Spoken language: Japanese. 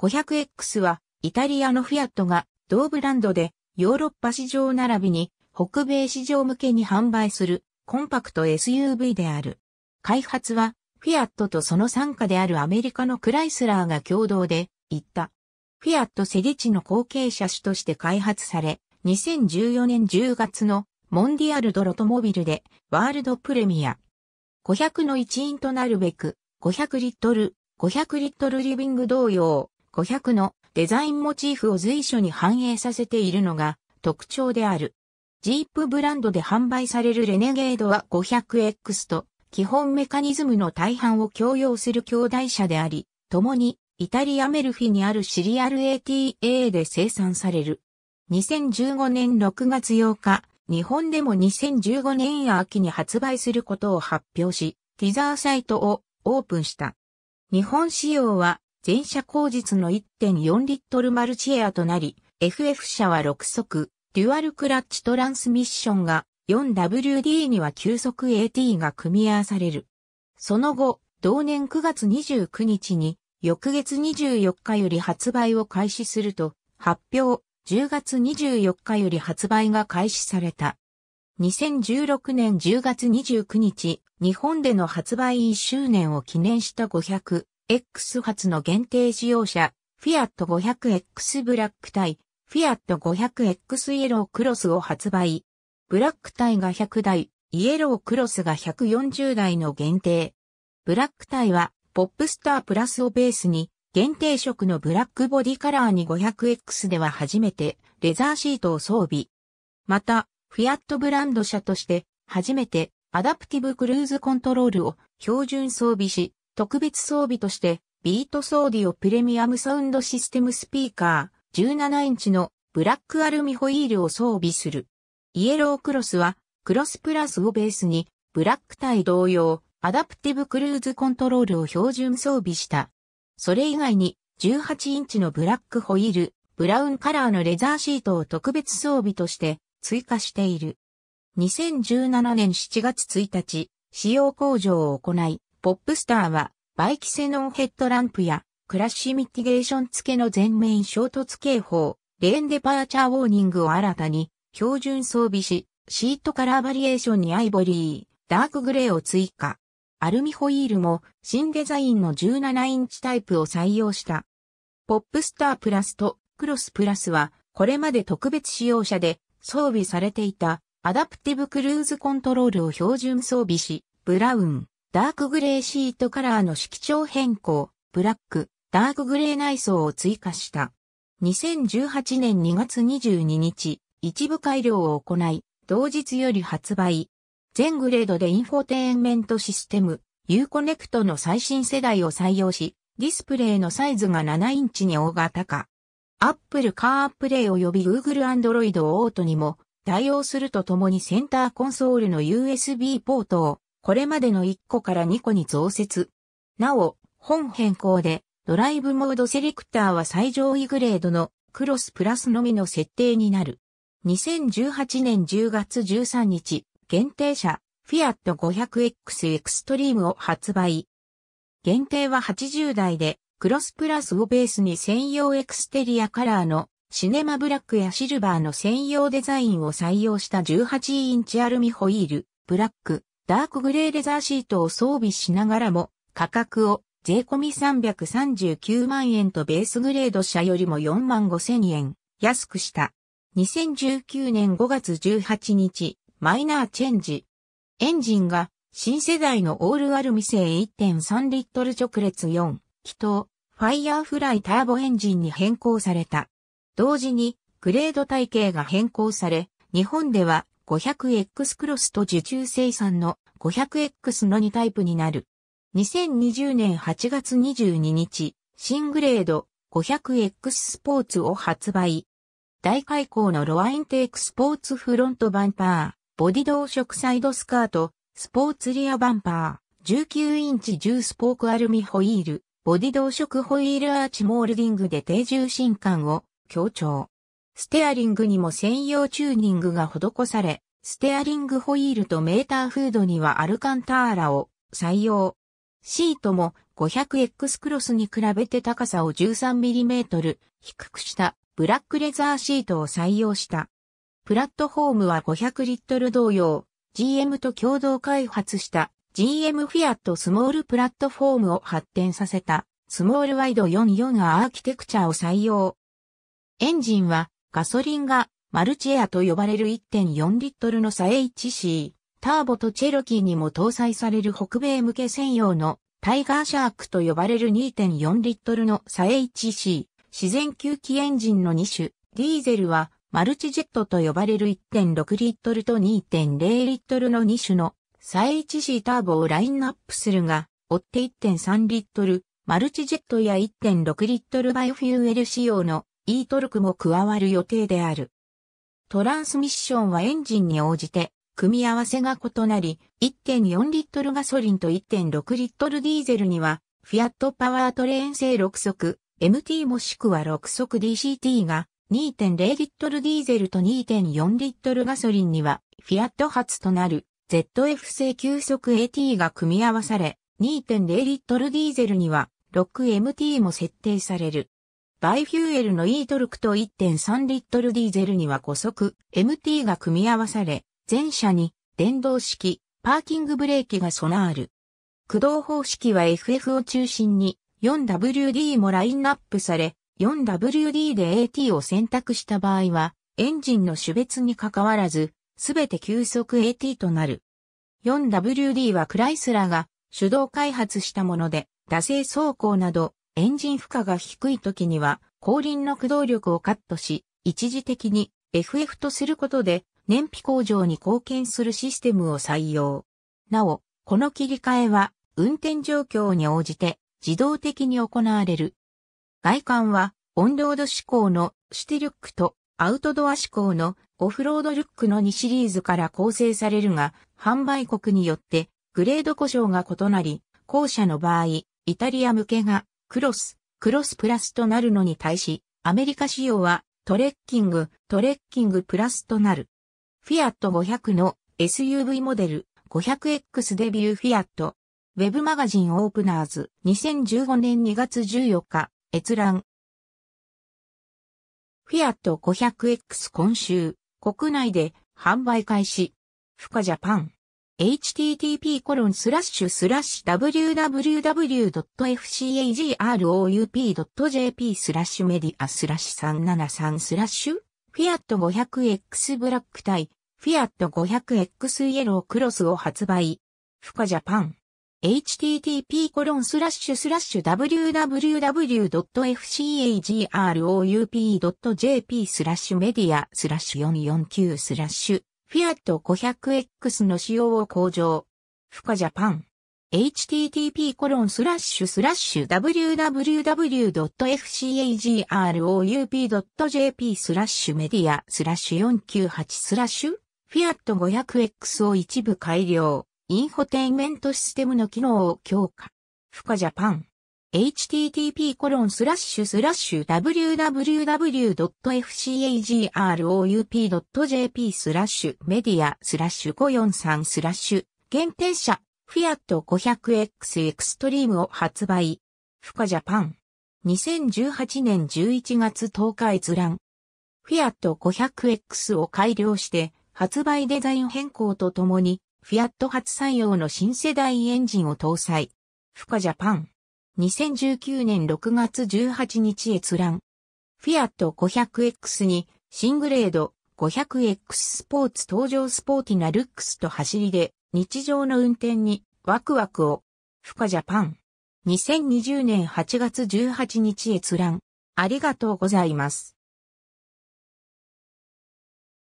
500X はイタリアのフィアットが同ブランドでヨーロッパ市場並びに北米市場向けに販売するコンパクト SUV である。開発はフィアットとその参加であるアメリカのクライスラーが共同で行った。フィアットセディチの後継車種として開発され、2014年10月のモンディアルドロトモビルでワールドプレミア500の一員となるべく500リットル、500リットルリビング同様500のデザインモチーフを随所に反映させているのが特徴である。ジープブランドで販売されるレネゲードは 500X と基本メカニズムの大半を共用する兄弟車であり、共にイタリアメルフィにあるシリアル ATA で生産される。2015年6月8日、日本でも2015年秋に発売することを発表し、ティザーサイトをオープンした。日本仕様は全車後日の1.4リットルマルチエアとなり、FF 車は6速、デュアルクラッチトランスミッションが 4WD には急速 AT が組み合わされる。その後、同年9月29日に、翌月24日より発売を開始すると、発表、10月24日より発売が開始された。2016年10月29日、日本での発売1周年を記念した500 X 発の限定使用車、フィアット 500X ブラック対、フィアット 500X イエロークロスを発売。ブラックタイが100台、イエロークロスが140台の限定。ブラックタイは、ポップスタープラスをベースに、限定色のブラックボディカラーに 500X では初めて、レザーシートを装備。また、フィアットブランド車として、初めて、アダプティブクルーズコントロールを標準装備し、特別装備として、ビートソーディオプレミアムサウンドシステムスピーカー17インチのブラックアルミホイールを装備する。イエロークロスはクロスプラスをベースにブラックタイ同様アダプティブクルーズコントロールを標準装備した。それ以外に18インチのブラックホイール、ブラウンカラーのレザーシートを特別装備として追加している。2017年7月1日、使用工場を行い、ポップスターはバイキセノンヘッドランプや、クラッシュミティゲーション付けの全面衝突警報、レーンデパーチャーウォーニングを新たに、標準装備し、シートカラーバリエーションにアイボリー、ダークグレーを追加。アルミホイールも新デザインの17インチタイプを採用した。ポップスタープラスとクロスプラスはこれまで特別使用車で装備されていたアダプティブクルーズコントロールを標準装備し、ブラウン、ダークグレーシートカラーの色調変更、ブラック、ダークグレー内装を追加した。2018年2月22日、一部改良を行い、同日より発売。全グレードでインフォテインメントシステム、U コネクトの最新世代を採用し、ディスプレイのサイズが7インチに大型化。Apple CarPlay 及び Google Android オートにも対応するとともにセンターコンソールの USB ポートをこれまでの1個から2個に増設。なお、本変更で、ドライブモードセレクターは最上位グレードのクロスプラスのみの設定になる。2018年10月13日、限定車、フィアット 500X エクストリームを発売。限定は80台で、クロスプラスをベースに専用エクステリアカラーのシネマブラックやシルバーの専用デザインを採用した18インチアルミホイール、ブラック、ダークグレーレザーシートを装備しながらも、価格を税込み339万円とベースグレード車よりも4万5千円安くした。2019年5月18日、マイナーチェンジ。エンジンが新世代のオールアルミ製1.3リットル直列4気筒ファイヤーフライターボエンジンに変更された。同時にグレード体系が変更され、日本では 500X クロスと受注生産の 500X の2タイプになる。2020年8月22日、新グレード 500X スポーツを発売。大開口のロアインテークスポーツフロントバンパー、ボディ同色サイドスカート、スポーツリアバンパー、19インチ10スポークアルミホイール、ボディ同色ホイールアーチモールディングで低重心感を強調。ステアリングにも専用チューニングが施され、ステアリングホイールとメーターフードにはアルカンターラを採用。シートも 500X クロスに比べて高さを 13mm 低くしたブラックレザーシートを採用した。プラットフォームは500リットル同様、GM と共同開発した GM フィアットスモールプラットフォームを発展させたスモールワイド44アーキテクチャを採用。エンジンはガソリンがマルチエアと呼ばれる1.4リットルのサ HC、ターボとチェロキーにも搭載される北米向け専用のタイガーシャークと呼ばれる2.4リットルのサ HC、自然吸気エンジンの2種、ディーゼルはマルチジェットと呼ばれる1.6リットルと2.0リットルの2種のサ HC ターボをラインナップするが、追って1.3リットル、マルチジェットや1.6リットルバイオフューエル仕様の E トルクも加わる予定である。トランスミッションはエンジンに応じて、組み合わせが異なり、1.4リットルガソリンと1.6リットルディーゼルには、フィアットパワートレーン製6速、MT もしくは6速 DCT が、2.0リットルディーゼルと2.4リットルガソリンには、フィアット発となる ZF 製9速 AT が組み合わされ、2.0リットルディーゼルには 6MT も設定される。バイフューエルの E トルクと1.3リットルディーゼルには5速 MT が組み合わされ、全車に電動式パーキングブレーキが備わる。駆動方式は FF を中心に 4WD もラインナップされ、4WD で AT を選択した場合は、エンジンの種別に関わらず、すべて急速 AT となる。4WD はクライスラーが手動開発したもので、惰性走行などエンジン負荷が低い時には、後輪の駆動力をカットし、一時的に FF とすることで燃費向上に貢献するシステムを採用。なお、この切り替えは運転状況に応じて自動的に行われる。外観はオンロード志向のシティルックとアウトドア志向のオフロードルックの2シリーズから構成されるが、販売国によってグレード故障が異なり、後者の場合、イタリア向けがクロス、クロスプラスとなるのに対し、アメリカ仕様はトレッキング、トレッキングプラスとなる。フィアット500の SUV モデル 500X デビューフィアット。ウェブマガジンオープナーズ2015年2月14日閲覧。フィアット 500X 今週国内で販売開始。フカジャパン。http://www.fcagroup.jp スラッシュメディアスラッシュ373スラッシュフィアット 500X ブラック対フィアット 500X イエロークロスを発売。フカジャパン。http://www.fcagroup.jp コロンススララッッシシュュスラッシュメディアスラッシュ449スラッシュフィアット 500X の仕様を向上。フカジャパン。http コロンスラッシュスラッシュ www.fcagroup.jp スラッシュメディアスラッシュ498スラッシュフィアット 500X を一部改良。インフォテインメントシステムの機能を強化。フカジャパン。http://www.fcagroup.jp スラッシュメディアスラッシュ543スラッシュ限定車フィアット 500X エクストリームを発売。フカジャパン。2018年11月10日閲覧。フィアット 500X を改良して発売デザイン変更とともにフィアット初採用の新世代エンジンを搭載。フカジャパン。2019年6月18日閲覧。フィアット 500X にシングレード 500X スポーツ登場スポーティなルックスと走りで日常の運転にワクワクを。フカジャパン。2020年8月18日閲覧。ありがとうございます。